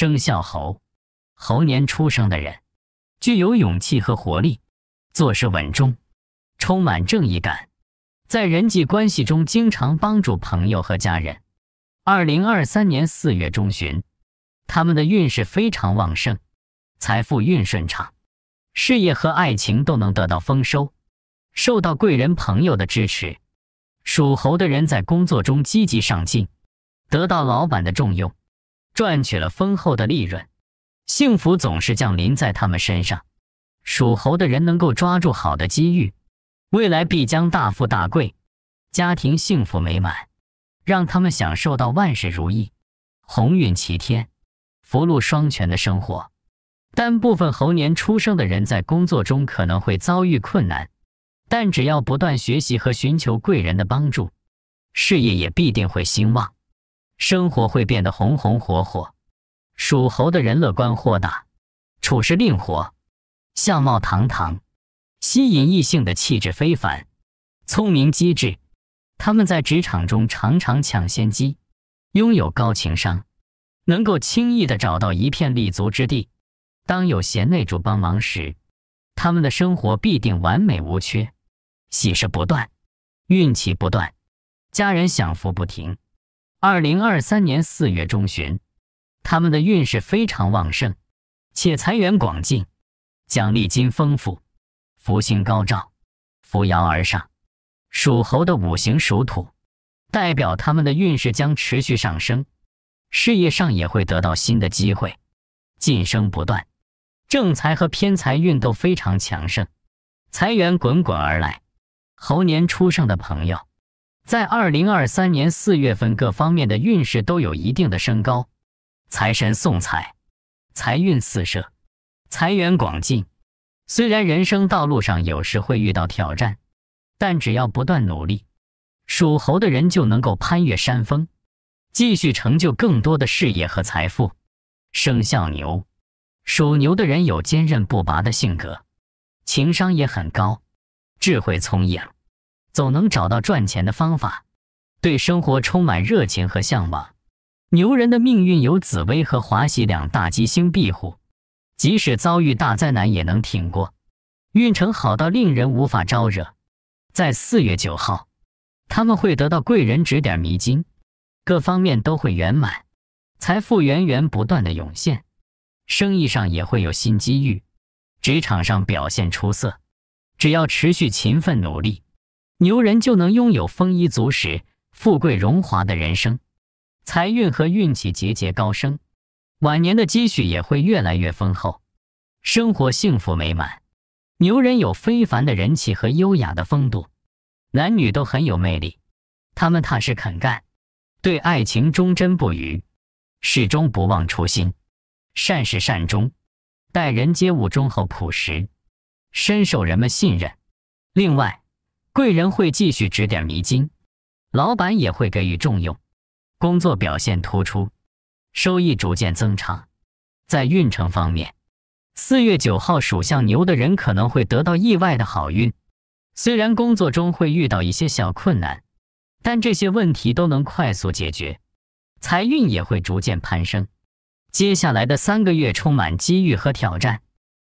生肖猴，猴年出生的人，具有勇气和活力，做事稳重，充满正义感，在人际关系中经常帮助朋友和家人。二零二三年四月中旬，他们的运势非常旺盛，财富运顺畅，事业和爱情都能得到丰收，受到贵人朋友的支持。属猴的人在工作中积极上进，得到老板的重用。赚取了丰厚的利润，幸福总是降临在他们身上。属猴的人能够抓住好的机遇，未来必将大富大贵，家庭幸福美满，让他们享受到万事如意、鸿运齐天、福禄双全的生活。但部分猴年出生的人在工作中可能会遭遇困难，但只要不断学习和寻求贵人的帮助，事业也必定会兴旺。生活会变得红红火火。属猴的人乐观豁达，处事灵活，相貌堂堂，吸引异性的气质非凡，聪明机智。他们在职场中常常抢先机，拥有高情商，能够轻易的找到一片立足之地。当有贤内助帮忙时，他们的生活必定完美无缺，喜事不断，运气不断，家人享福不停。二零二三年四月中旬，他们的运势非常旺盛，且财源广进，奖励金丰富，福星高照，扶摇而上。属猴的五行属土，代表他们的运势将持续上升，事业上也会得到新的机会，晋升不断，正财和偏财运都非常强盛，财源滚滚而来。猴年出生的朋友。在二零二三年四月份，各方面的运势都有一定的升高，财神送财，财运四射，财源广进。虽然人生道路上有时会遇到挑战，但只要不断努力，属猴的人就能够攀越山峰，继续成就更多的事业和财富。生肖牛，属牛的人有坚韧不拔的性格，情商也很高，智慧聪颖。总能找到赚钱的方法，对生活充满热情和向往。牛人的命运由紫薇和华喜两大吉星庇护，即使遭遇大灾难也能挺过。运程好到令人无法招惹。在四月九号，他们会得到贵人指点迷津，各方面都会圆满，财富源源不断的涌现，生意上也会有新机遇，职场上表现出色。只要持续勤奋努力。牛人就能拥有丰衣足食、富贵荣华的人生，财运和运气节节高升，晚年的积蓄也会越来越丰厚，生活幸福美满。牛人有非凡的人气和优雅的风度，男女都很有魅力。他们踏实肯干，对爱情忠贞不渝，始终不忘初心，善始善终，待人接物忠厚朴实，深受人们信任。另外。贵人会继续指点迷津，老板也会给予重用，工作表现突出，收益逐渐增长。在运程方面，四月九号属相牛的人可能会得到意外的好运，虽然工作中会遇到一些小困难，但这些问题都能快速解决，财运也会逐渐攀升。接下来的三个月充满机遇和挑战，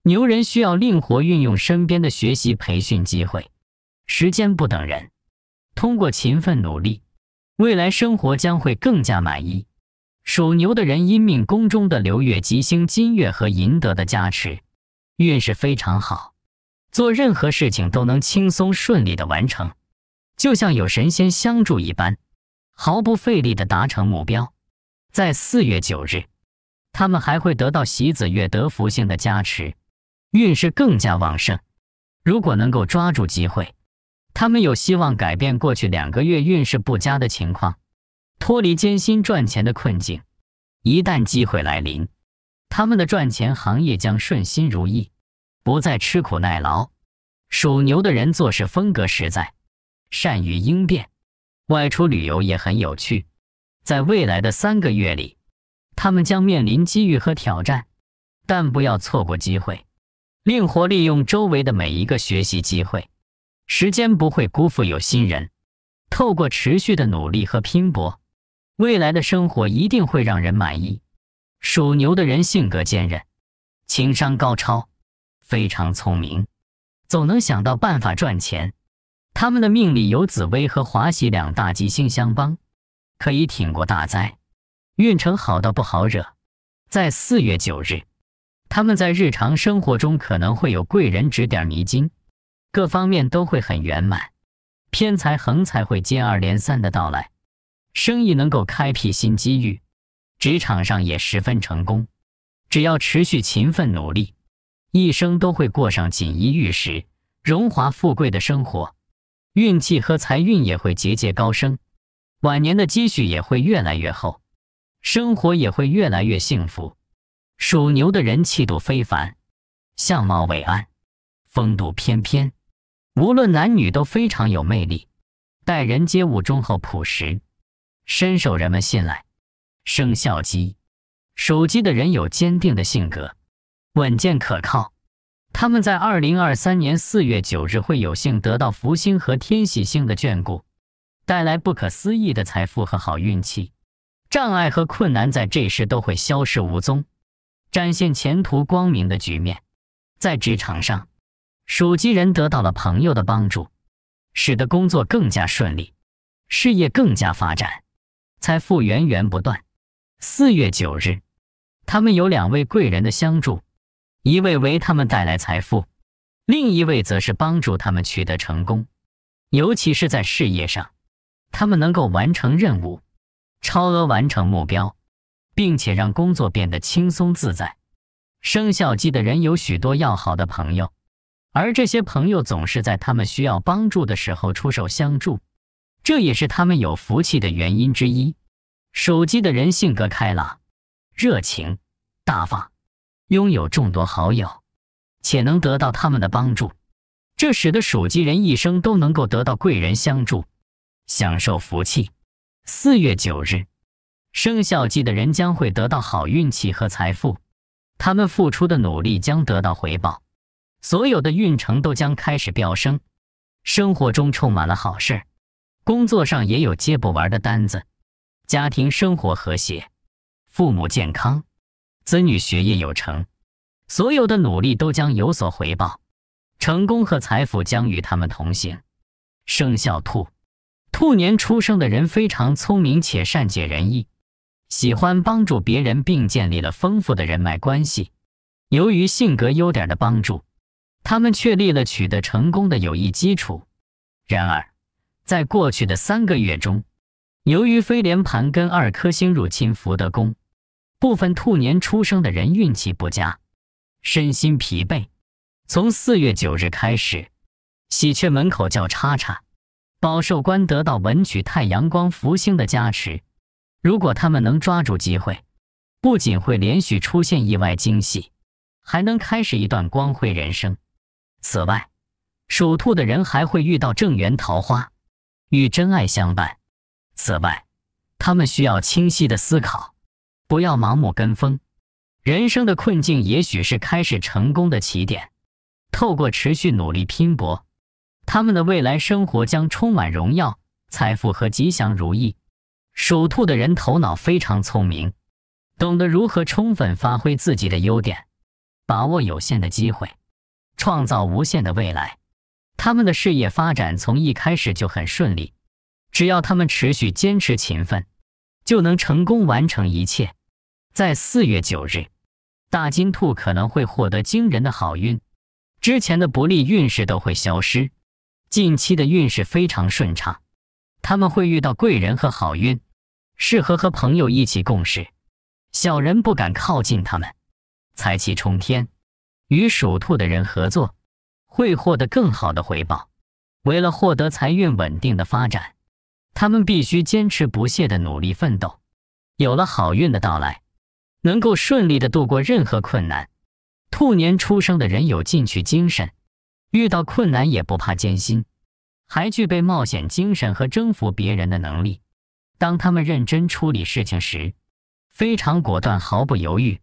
牛人需要灵活运用身边的学习培训机会。时间不等人，通过勤奋努力，未来生活将会更加满意。属牛的人因命宫中的流月吉星金月和银德的加持，运势非常好，做任何事情都能轻松顺利的完成，就像有神仙相助一般，毫不费力的达成目标。在四月九日，他们还会得到喜子月德福星的加持，运势更加旺盛。如果能够抓住机会，他们有希望改变过去两个月运势不佳的情况，脱离艰辛赚钱的困境。一旦机会来临，他们的赚钱行业将顺心如意，不再吃苦耐劳。属牛的人做事风格实在，善于应变，外出旅游也很有趣。在未来的三个月里，他们将面临机遇和挑战，但不要错过机会，灵活利用周围的每一个学习机会。时间不会辜负有心人。透过持续的努力和拼搏，未来的生活一定会让人满意。属牛的人性格坚韧，情商高超，非常聪明，总能想到办法赚钱。他们的命里有紫薇和华喜两大吉星相帮，可以挺过大灾，运程好到不好惹。在四月九日，他们在日常生活中可能会有贵人指点迷津。各方面都会很圆满，偏财横财会接二连三的到来，生意能够开辟新机遇，职场上也十分成功。只要持续勤奋努力，一生都会过上锦衣玉食、荣华富贵的生活，运气和财运也会节节高升，晚年的积蓄也会越来越厚，生活也会越来越幸福。属牛的人气度非凡，相貌伟岸，风度翩翩。无论男女都非常有魅力，待人接物忠厚朴实，深受人们信赖。生肖鸡、属鸡的人有坚定的性格，稳健可靠。他们在二零二三年四月九日会有幸得到福星和天喜星的眷顾，带来不可思议的财富和好运气。障碍和困难在这时都会消失无踪，展现前途光明的局面。在职场上。属鸡人得到了朋友的帮助，使得工作更加顺利，事业更加发展，财富源源不断。四月九日，他们有两位贵人的相助，一位为他们带来财富，另一位则是帮助他们取得成功，尤其是在事业上，他们能够完成任务，超额完成目标，并且让工作变得轻松自在。生肖鸡的人有许多要好的朋友。而这些朋友总是在他们需要帮助的时候出手相助，这也是他们有福气的原因之一。属鸡的人性格开朗、热情、大方，拥有众多好友，且能得到他们的帮助，这使得属鸡人一生都能够得到贵人相助，享受福气。四月九日，生肖鸡的人将会得到好运气和财富，他们付出的努力将得到回报。所有的运程都将开始飙升，生活中充满了好事儿，工作上也有接不完的单子，家庭生活和谐，父母健康，子女学业有成，所有的努力都将有所回报，成功和财富将与他们同行。生肖兔，兔年出生的人非常聪明且善解人意，喜欢帮助别人，并建立了丰富的人脉关系。由于性格优点的帮助。他们确立了取得成功的有益基础。然而，在过去的三个月中，由于飞廉盘根二颗星入侵福德宫，部分兔年出生的人运气不佳，身心疲惫。从四月九日开始，喜鹊门口叫叉叉，饱受官得到文曲太阳光福星的加持。如果他们能抓住机会，不仅会连续出现意外惊喜，还能开始一段光辉人生。此外，属兔的人还会遇到正缘桃花，与真爱相伴。此外，他们需要清晰的思考，不要盲目跟风。人生的困境也许是开始成功的起点。透过持续努力拼搏，他们的未来生活将充满荣耀、财富和吉祥如意。属兔的人头脑非常聪明，懂得如何充分发挥自己的优点，把握有限的机会。创造无限的未来，他们的事业发展从一开始就很顺利。只要他们持续坚持勤奋，就能成功完成一切。在四月九日，大金兔可能会获得惊人的好运，之前的不利运势都会消失。近期的运势非常顺畅，他们会遇到贵人和好运，适合和朋友一起共事。小人不敢靠近他们，财气冲天。与属兔的人合作，会获得更好的回报。为了获得财运稳定的发展，他们必须坚持不懈地努力奋斗。有了好运的到来，能够顺利地度过任何困难。兔年出生的人有进取精神，遇到困难也不怕艰辛，还具备冒险精神和征服别人的能力。当他们认真处理事情时，非常果断，毫不犹豫。